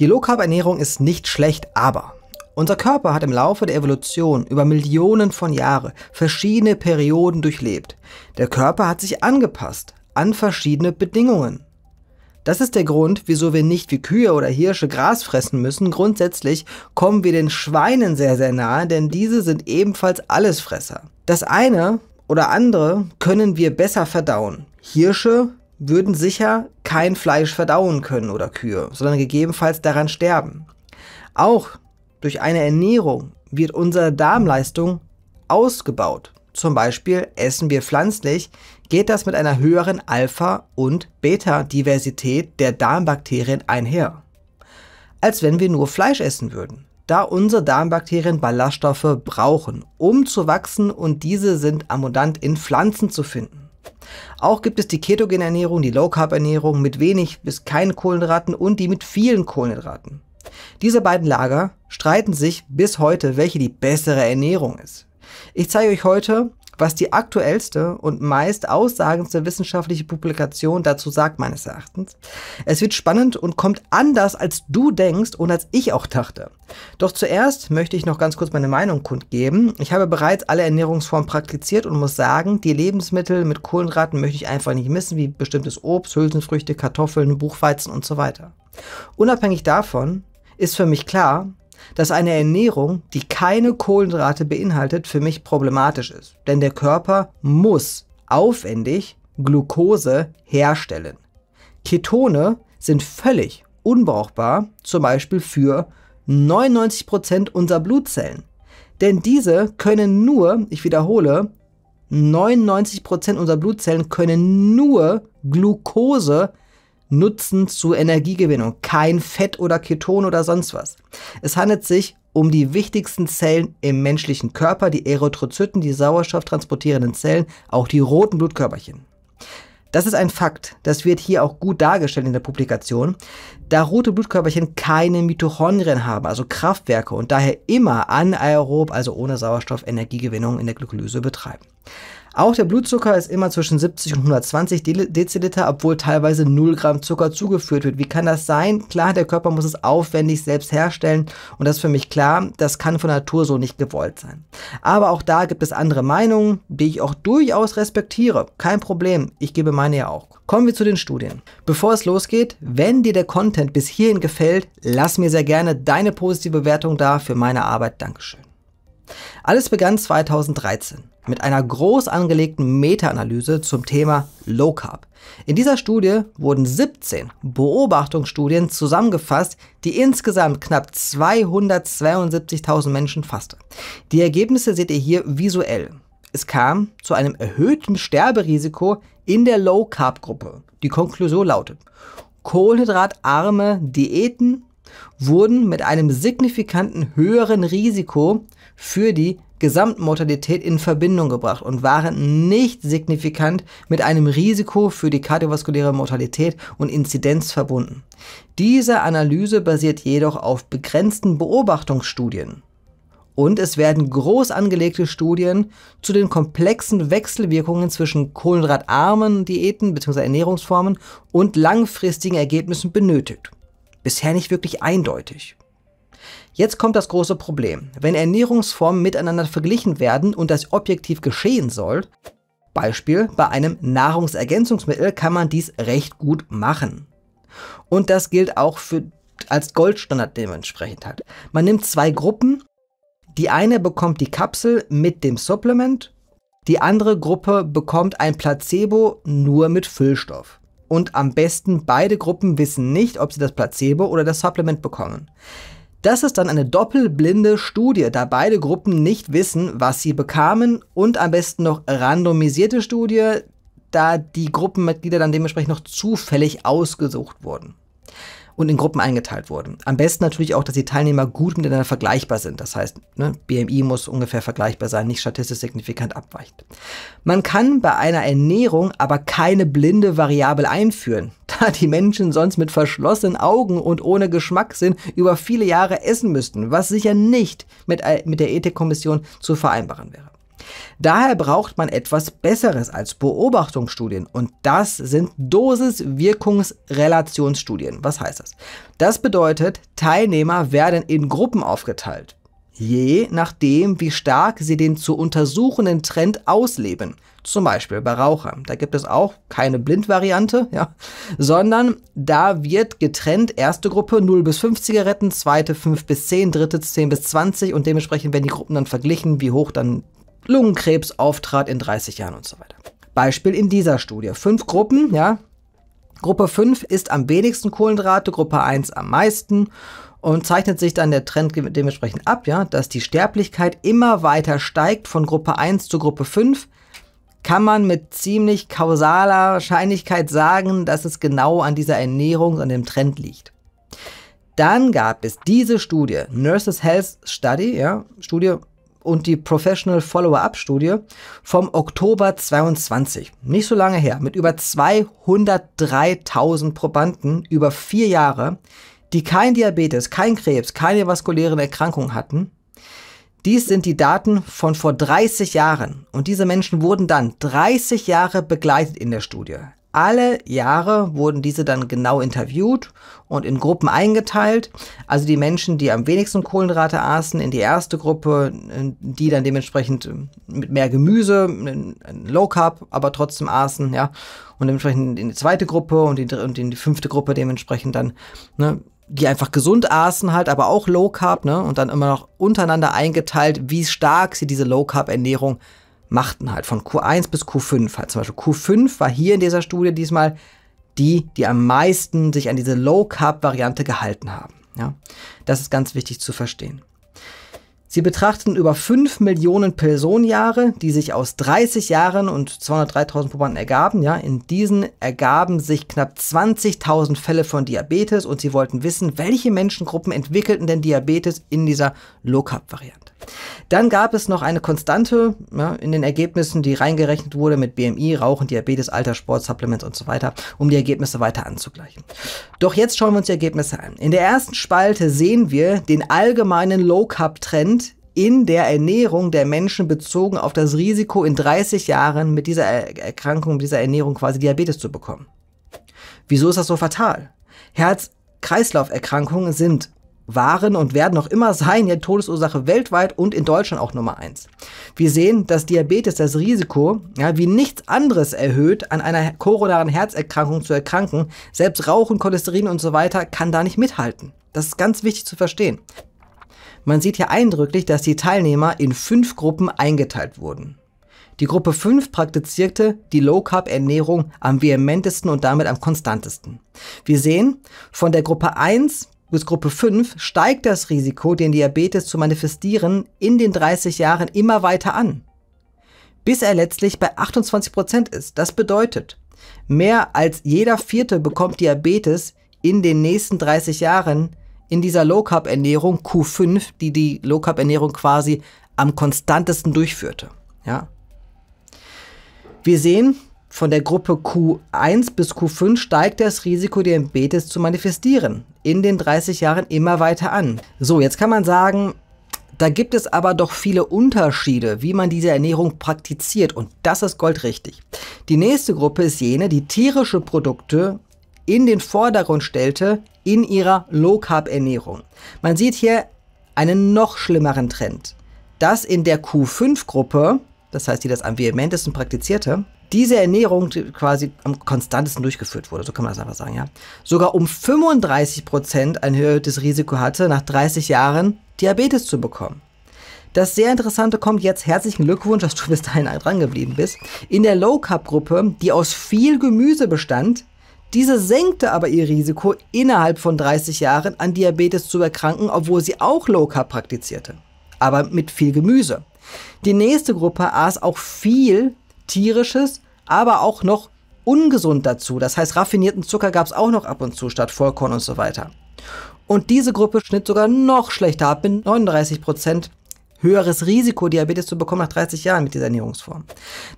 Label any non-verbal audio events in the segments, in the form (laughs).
Die Low Carb Ernährung ist nicht schlecht, aber unser Körper hat im Laufe der Evolution über Millionen von Jahren verschiedene Perioden durchlebt. Der Körper hat sich angepasst an verschiedene Bedingungen. Das ist der Grund, wieso wir nicht wie Kühe oder Hirsche Gras fressen müssen. Grundsätzlich kommen wir den Schweinen sehr, sehr nahe, denn diese sind ebenfalls Allesfresser. Das eine oder andere können wir besser verdauen. Hirsche würden sicher kein Fleisch verdauen können oder Kühe, sondern gegebenenfalls daran sterben. Auch durch eine Ernährung wird unsere Darmleistung ausgebaut. Zum Beispiel essen wir pflanzlich, geht das mit einer höheren Alpha- und Beta-Diversität der Darmbakterien einher. Als wenn wir nur Fleisch essen würden, da unsere Darmbakterien Ballaststoffe brauchen, um zu wachsen und diese sind abundant in Pflanzen zu finden. Auch gibt es die ketogene Ernährung, die Low-Carb-Ernährung mit wenig bis keinen Kohlenhydraten und die mit vielen Kohlenhydraten. Diese beiden Lager streiten sich bis heute, welche die bessere Ernährung ist. Ich zeige euch heute was die aktuellste und meist aussagendste wissenschaftliche Publikation dazu sagt, meines Erachtens. Es wird spannend und kommt anders, als du denkst und als ich auch dachte. Doch zuerst möchte ich noch ganz kurz meine Meinung kundgeben. Ich habe bereits alle Ernährungsformen praktiziert und muss sagen, die Lebensmittel mit Kohlenraten möchte ich einfach nicht missen, wie bestimmtes Obst, Hülsenfrüchte, Kartoffeln, Buchweizen und so weiter. Unabhängig davon ist für mich klar, dass eine Ernährung, die keine Kohlenhydrate beinhaltet, für mich problematisch ist. Denn der Körper muss aufwendig Glucose herstellen. Ketone sind völlig unbrauchbar, zum Beispiel für 99% unserer Blutzellen. Denn diese können nur, ich wiederhole, 99% unserer Blutzellen können nur Glucose herstellen. Nutzen zur Energiegewinnung, kein Fett oder Keton oder sonst was. Es handelt sich um die wichtigsten Zellen im menschlichen Körper, die Erythrozyten, die Sauerstoff transportierenden Zellen, auch die roten Blutkörperchen. Das ist ein Fakt, das wird hier auch gut dargestellt in der Publikation, da rote Blutkörperchen keine Mitochondrien haben, also Kraftwerke und daher immer anaerob, also ohne Sauerstoff, Energiegewinnung in der Glykolyse betreiben. Auch der Blutzucker ist immer zwischen 70 und 120 Deziliter, obwohl teilweise 0 Gramm Zucker zugeführt wird. Wie kann das sein? Klar, der Körper muss es aufwendig selbst herstellen und das ist für mich klar, das kann von Natur so nicht gewollt sein. Aber auch da gibt es andere Meinungen, die ich auch durchaus respektiere. Kein Problem, ich gebe meine ja auch. Kommen wir zu den Studien. Bevor es losgeht, wenn dir der Content bis hierhin gefällt, lass mir sehr gerne deine positive Bewertung da für meine Arbeit. Dankeschön. Alles begann 2013 mit einer groß angelegten Meta-Analyse zum Thema Low Carb. In dieser Studie wurden 17 Beobachtungsstudien zusammengefasst, die insgesamt knapp 272.000 Menschen fasste. Die Ergebnisse seht ihr hier visuell. Es kam zu einem erhöhten Sterberisiko in der Low Carb Gruppe. Die Konklusion lautet, kohlenhydratarme Diäten wurden mit einem signifikanten höheren Risiko für die Gesamtmortalität in Verbindung gebracht und waren nicht signifikant mit einem Risiko für die kardiovaskuläre Mortalität und Inzidenz verbunden. Diese Analyse basiert jedoch auf begrenzten Beobachtungsstudien. Und es werden groß angelegte Studien zu den komplexen Wechselwirkungen zwischen kohlenhydratarmen Diäten bzw. Ernährungsformen und langfristigen Ergebnissen benötigt. Bisher nicht wirklich eindeutig. Jetzt kommt das große Problem. Wenn Ernährungsformen miteinander verglichen werden und das objektiv geschehen soll, Beispiel, bei einem Nahrungsergänzungsmittel kann man dies recht gut machen. Und das gilt auch für als Goldstandard dementsprechend halt. Man nimmt zwei Gruppen. Die eine bekommt die Kapsel mit dem Supplement, die andere Gruppe bekommt ein Placebo nur mit Füllstoff. Und am besten beide Gruppen wissen nicht, ob sie das Placebo oder das Supplement bekommen. Das ist dann eine doppelblinde Studie, da beide Gruppen nicht wissen, was sie bekamen und am besten noch randomisierte Studie, da die Gruppenmitglieder dann dementsprechend noch zufällig ausgesucht wurden und in Gruppen eingeteilt wurden. Am besten natürlich auch, dass die Teilnehmer gut miteinander vergleichbar sind. Das heißt, ne, BMI muss ungefähr vergleichbar sein, nicht statistisch signifikant abweicht. Man kann bei einer Ernährung aber keine blinde Variable einführen, (laughs) da die Menschen sonst mit verschlossenen Augen und ohne Geschmackssinn über viele Jahre essen müssten, was sicher nicht mit, äh, mit der Ethikkommission zu vereinbaren wäre. Daher braucht man etwas Besseres als Beobachtungsstudien und das sind Dosis-Wirkungs-Relationsstudien. Was heißt das? Das bedeutet, Teilnehmer werden in Gruppen aufgeteilt, je nachdem, wie stark sie den zu untersuchenden Trend ausleben. Zum Beispiel bei Rauchern. Da gibt es auch keine Blindvariante, ja, sondern da wird getrennt erste Gruppe 0 bis 5 Zigaretten, zweite 5 bis 10, dritte 10 bis 20 und dementsprechend werden die Gruppen dann verglichen, wie hoch dann Lungenkrebs auftrat in 30 Jahren und so weiter. Beispiel in dieser Studie. Fünf Gruppen, ja. Gruppe 5 ist am wenigsten Kohlenhydrate, Gruppe 1 am meisten und zeichnet sich dann der Trend dementsprechend ab, ja, dass die Sterblichkeit immer weiter steigt von Gruppe 1 zu Gruppe 5, kann man mit ziemlich kausaler Wahrscheinlichkeit sagen, dass es genau an dieser Ernährung, an dem Trend liegt. Dann gab es diese Studie, Nurses Health Study, ja, Studie und die Professional Follower-Up Studie vom Oktober 22. Nicht so lange her, mit über 203.000 Probanden über vier Jahre, die kein Diabetes, kein Krebs, keine vaskulären Erkrankungen hatten. Dies sind die Daten von vor 30 Jahren und diese Menschen wurden dann 30 Jahre begleitet in der Studie alle Jahre wurden diese dann genau interviewt und in Gruppen eingeteilt. Also die Menschen, die am wenigsten Kohlenhydrate aßen, in die erste Gruppe, äh, die dann dementsprechend äh, mit mehr Gemüse, Low Carb, aber trotzdem aßen, ja. Und dementsprechend in die zweite Gruppe und, die, und in die fünfte Gruppe dementsprechend dann, ne, die einfach gesund aßen halt, aber auch Low Carb, ne, und dann immer noch untereinander eingeteilt, wie stark sie diese Low Carb Ernährung machten halt von Q1 bis Q5 halt. Zum Beispiel Q5 war hier in dieser Studie diesmal die, die am meisten sich an diese Low-Carb-Variante gehalten haben. Ja? Das ist ganz wichtig zu verstehen. Sie betrachten über 5 Millionen Personenjahre, die sich aus 30 Jahren und 203.000 Probanden ergaben. Ja, in diesen ergaben sich knapp 20.000 Fälle von Diabetes und sie wollten wissen, welche Menschengruppen entwickelten denn Diabetes in dieser Low-Carb-Variante. Dann gab es noch eine Konstante ja, in den Ergebnissen, die reingerechnet wurde mit BMI, Rauchen, Diabetes, Alter, Sport, Supplements und so weiter, um die Ergebnisse weiter anzugleichen. Doch jetzt schauen wir uns die Ergebnisse an. In der ersten Spalte sehen wir den allgemeinen Low-Carb-Trend in der Ernährung der Menschen bezogen auf das Risiko, in 30 Jahren mit dieser Erkrankung, mit dieser Ernährung quasi Diabetes zu bekommen. Wieso ist das so fatal? Herz-Kreislauf-Erkrankungen sind waren und werden noch immer sein ja Todesursache weltweit und in Deutschland auch Nummer eins. Wir sehen, dass Diabetes das Risiko ja, wie nichts anderes erhöht, an einer koronaren Herzerkrankung zu erkranken. Selbst Rauchen, Cholesterin und so weiter kann da nicht mithalten. Das ist ganz wichtig zu verstehen. Man sieht hier eindrücklich, dass die Teilnehmer in fünf Gruppen eingeteilt wurden. Die Gruppe 5 praktizierte die Low-Carb-Ernährung am vehementesten und damit am konstantesten. Wir sehen, von der Gruppe 1 bis Gruppe 5 steigt das Risiko, den Diabetes zu manifestieren, in den 30 Jahren immer weiter an, bis er letztlich bei 28% Prozent ist. Das bedeutet, mehr als jeder vierte bekommt Diabetes in den nächsten 30 Jahren in dieser Low-Carb-Ernährung Q5, die die Low-Carb-Ernährung quasi am konstantesten durchführte. Ja. Wir sehen, von der Gruppe Q1 bis Q5 steigt das Risiko, Diabetes zu manifestieren, in den 30 Jahren immer weiter an. So, jetzt kann man sagen, da gibt es aber doch viele Unterschiede, wie man diese Ernährung praktiziert und das ist goldrichtig. Die nächste Gruppe ist jene, die tierische Produkte in den Vordergrund stellte in ihrer Low-Carb-Ernährung. Man sieht hier einen noch schlimmeren Trend, dass in der Q5-Gruppe, das heißt die das am vehementesten praktizierte, diese Ernährung quasi am konstantesten durchgeführt wurde, so kann man das einfach sagen, ja, sogar um 35 Prozent ein erhöhtes Risiko hatte, nach 30 Jahren Diabetes zu bekommen. Das sehr Interessante kommt jetzt. Herzlichen Glückwunsch, dass du bis dahin dran geblieben bist. In der Low-Carb-Gruppe, die aus viel Gemüse bestand, diese senkte aber ihr Risiko, innerhalb von 30 Jahren an Diabetes zu erkranken, obwohl sie auch Low-Carb praktizierte. Aber mit viel Gemüse. Die nächste Gruppe aß auch viel tierisches, aber auch noch ungesund dazu. Das heißt, raffinierten Zucker gab es auch noch ab und zu statt Vollkorn und so weiter. Und diese Gruppe schnitt sogar noch schlechter ab, mit 39 Prozent höheres Risiko, Diabetes zu bekommen nach 30 Jahren mit dieser Ernährungsform.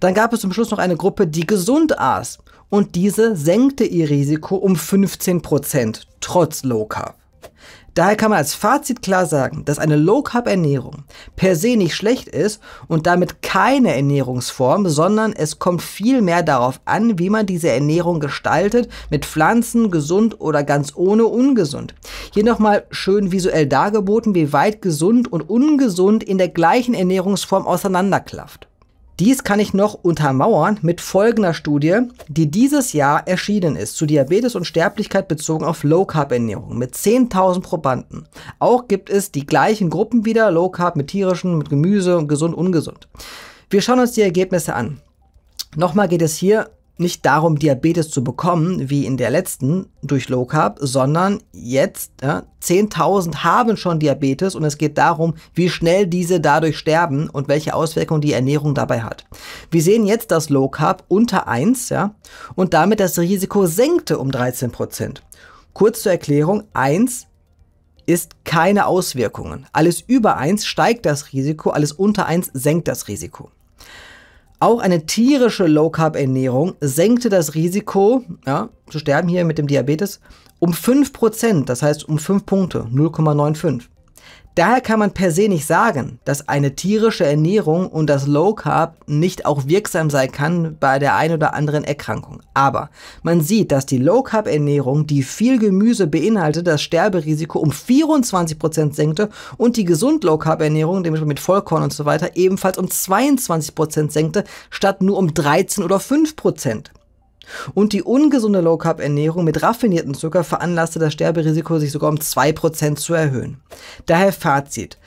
Dann gab es zum Schluss noch eine Gruppe, die gesund aß. Und diese senkte ihr Risiko um 15 Prozent, trotz Low Carb. Daher kann man als Fazit klar sagen, dass eine Low-Carb-Ernährung per se nicht schlecht ist und damit keine Ernährungsform, sondern es kommt viel mehr darauf an, wie man diese Ernährung gestaltet, mit Pflanzen, gesund oder ganz ohne ungesund. Hier nochmal schön visuell dargeboten, wie weit gesund und ungesund in der gleichen Ernährungsform auseinanderklafft. Dies kann ich noch untermauern mit folgender Studie, die dieses Jahr erschienen ist, zu Diabetes und Sterblichkeit bezogen auf Low Carb Ernährung mit 10.000 Probanden. Auch gibt es die gleichen Gruppen wieder, Low Carb mit tierischen, mit Gemüse und gesund, ungesund. Wir schauen uns die Ergebnisse an. Nochmal geht es hier nicht darum, Diabetes zu bekommen, wie in der letzten durch Low Carb, sondern jetzt ja, 10.000 haben schon Diabetes und es geht darum, wie schnell diese dadurch sterben und welche Auswirkungen die Ernährung dabei hat. Wir sehen jetzt das Low Carb unter 1 ja, und damit das Risiko senkte um 13%. Kurz zur Erklärung, 1 ist keine Auswirkungen. Alles über 1 steigt das Risiko, alles unter 1 senkt das Risiko. Auch eine tierische Low-Carb-Ernährung senkte das Risiko, ja, zu sterben hier mit dem Diabetes, um 5%, das heißt um 5 Punkte, 0,95. Daher kann man per se nicht sagen, dass eine tierische Ernährung und das Low Carb nicht auch wirksam sein kann bei der ein oder anderen Erkrankung. Aber man sieht, dass die Low Carb Ernährung, die viel Gemüse beinhaltet, das Sterberisiko um 24% senkte und die gesund Low Carb Ernährung, nämlich mit Vollkorn und so weiter, ebenfalls um 22% senkte, statt nur um 13 oder 5%. Und die ungesunde Low Carb Ernährung mit raffiniertem Zucker veranlasste das Sterberisiko, sich sogar um 2% zu erhöhen. Daher Fazit.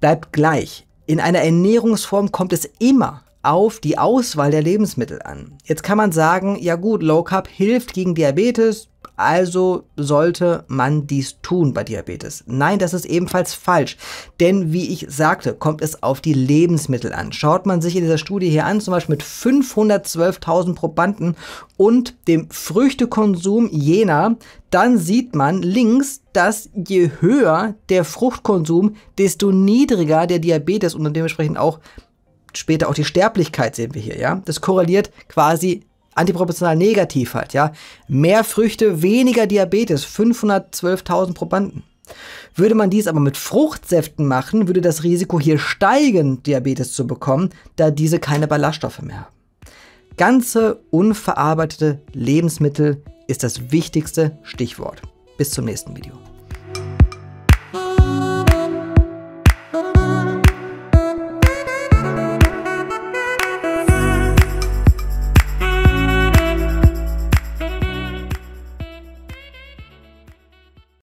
Bleibt gleich. In einer Ernährungsform kommt es immer auf die Auswahl der Lebensmittel an. Jetzt kann man sagen, ja gut, Low Carb hilft gegen Diabetes, also sollte man dies tun bei Diabetes. Nein, das ist ebenfalls falsch, denn wie ich sagte, kommt es auf die Lebensmittel an. Schaut man sich in dieser Studie hier an, zum Beispiel mit 512.000 Probanden und dem Früchtekonsum jener, dann sieht man links, dass je höher der Fruchtkonsum, desto niedriger der Diabetes und dementsprechend auch später auch die Sterblichkeit sehen wir hier, ja. Das korreliert quasi antiproportional negativ halt, ja. Mehr Früchte, weniger Diabetes, 512.000 Probanden. Würde man dies aber mit Fruchtsäften machen, würde das Risiko hier steigen, Diabetes zu bekommen, da diese keine Ballaststoffe mehr haben. Ganze unverarbeitete Lebensmittel ist das wichtigste Stichwort. Bis zum nächsten Video.